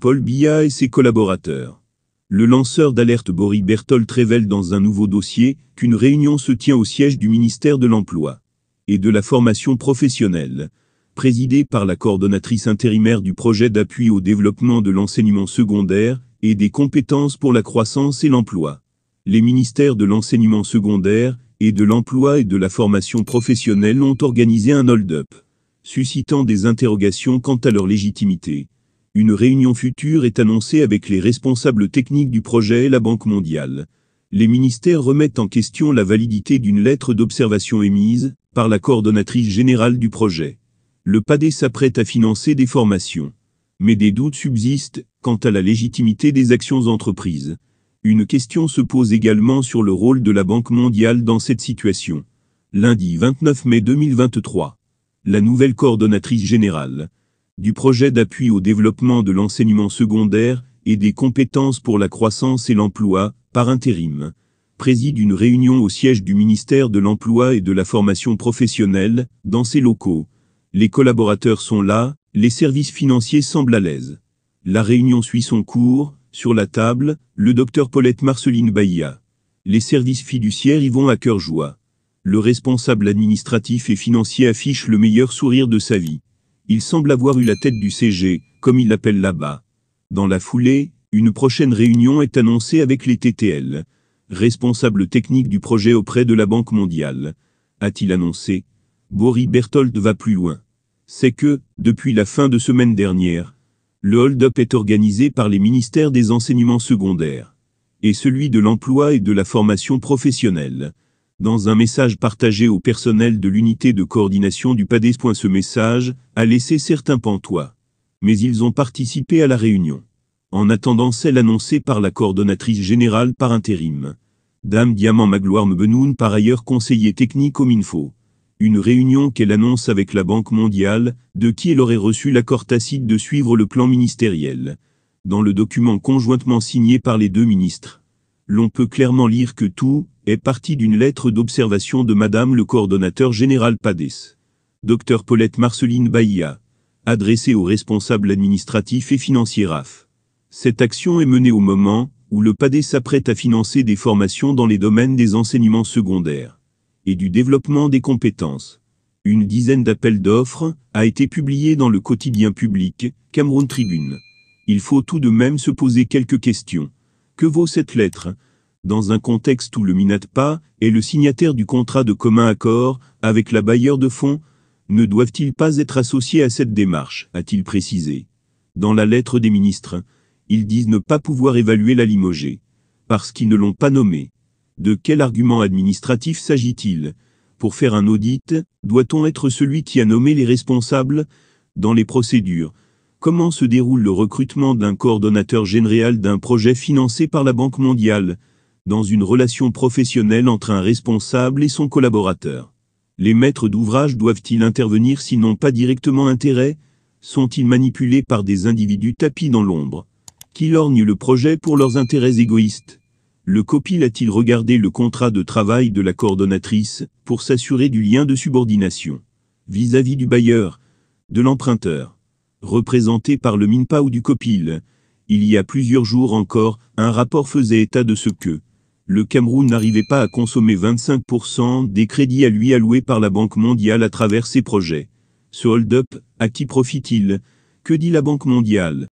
Paul Biya et ses collaborateurs. Le lanceur d'alerte Boris Berthold révèle dans un nouveau dossier qu'une réunion se tient au siège du ministère de l'Emploi et de la formation professionnelle, présidée par la coordonnatrice intérimaire du projet d'appui au développement de l'enseignement secondaire et des compétences pour la croissance et l'emploi. Les ministères de l'enseignement secondaire et de l'emploi et de la formation professionnelle ont organisé un hold-up, suscitant des interrogations quant à leur légitimité. Une réunion future est annoncée avec les responsables techniques du projet et la Banque mondiale. Les ministères remettent en question la validité d'une lettre d'observation émise par la coordonnatrice générale du projet. Le PADE s'apprête à financer des formations. Mais des doutes subsistent quant à la légitimité des actions entreprises. Une question se pose également sur le rôle de la Banque mondiale dans cette situation. Lundi 29 mai 2023. La nouvelle coordonnatrice générale, du projet d'appui au développement de l'enseignement secondaire et des compétences pour la croissance et l'emploi, par intérim, préside une réunion au siège du ministère de l'Emploi et de la Formation professionnelle, dans ses locaux. Les collaborateurs sont là, les services financiers semblent à l'aise. La réunion suit son cours, sur la table, le docteur Paulette Marceline Baillat. Les services fiduciaires y vont à cœur joie. Le responsable administratif et financier affiche le meilleur sourire de sa vie. Il semble avoir eu la tête du CG, comme il l'appelle là-bas. Dans la foulée, une prochaine réunion est annoncée avec les TTL, responsables techniques du projet auprès de la Banque mondiale. A-t-il annoncé Boris Berthold va plus loin. C'est que, depuis la fin de semaine dernière, le hold-up est organisé par les ministères des enseignements secondaires et celui de l'emploi et de la formation professionnelle dans un message partagé au personnel de l'unité de coordination du PADES. Ce message a laissé certains pantois, mais ils ont participé à la réunion, en attendant celle annoncée par la coordonnatrice générale par intérim. Dame Diamant Magloire Mbenoun par ailleurs conseiller technique au Minfo. Une réunion qu'elle annonce avec la Banque mondiale, de qui elle aurait reçu l'accord tacite de suivre le plan ministériel. Dans le document conjointement signé par les deux ministres, l'on peut clairement lire que tout, est partie d'une lettre d'observation de Madame le coordonnateur général PADES. Dr Paulette Marceline Baïa, adressée aux responsables administratifs et financiers RAF. Cette action est menée au moment où le PADES s'apprête à financer des formations dans les domaines des enseignements secondaires et du développement des compétences. Une dizaine d'appels d'offres a été publié dans le quotidien public, Cameroun Tribune. Il faut tout de même se poser quelques questions. Que vaut cette lettre dans un contexte où le Minatpa est le signataire du contrat de commun accord avec la bailleur de fonds, ne doivent-ils pas être associés à cette démarche, a-t-il précisé. Dans la lettre des ministres, ils disent ne pas pouvoir évaluer la limogée, parce qu'ils ne l'ont pas nommée. De quel argument administratif s'agit-il Pour faire un audit, doit-on être celui qui a nommé les responsables Dans les procédures, comment se déroule le recrutement d'un coordonnateur général d'un projet financé par la Banque mondiale dans une relation professionnelle entre un responsable et son collaborateur. Les maîtres d'ouvrage doivent-ils intervenir n'ont pas directement intérêt Sont-ils manipulés par des individus tapis dans l'ombre Qui lorgnent le projet pour leurs intérêts égoïstes Le copil a-t-il regardé le contrat de travail de la coordonnatrice pour s'assurer du lien de subordination vis-à-vis -vis du bailleur, de l'emprunteur représenté par le MINPA ou du copil, il y a plusieurs jours encore, un rapport faisait état de ce que le Cameroun n'arrivait pas à consommer 25% des crédits à lui alloués par la Banque mondiale à travers ses projets. Ce hold-up, à qui profite-t-il Que dit la Banque mondiale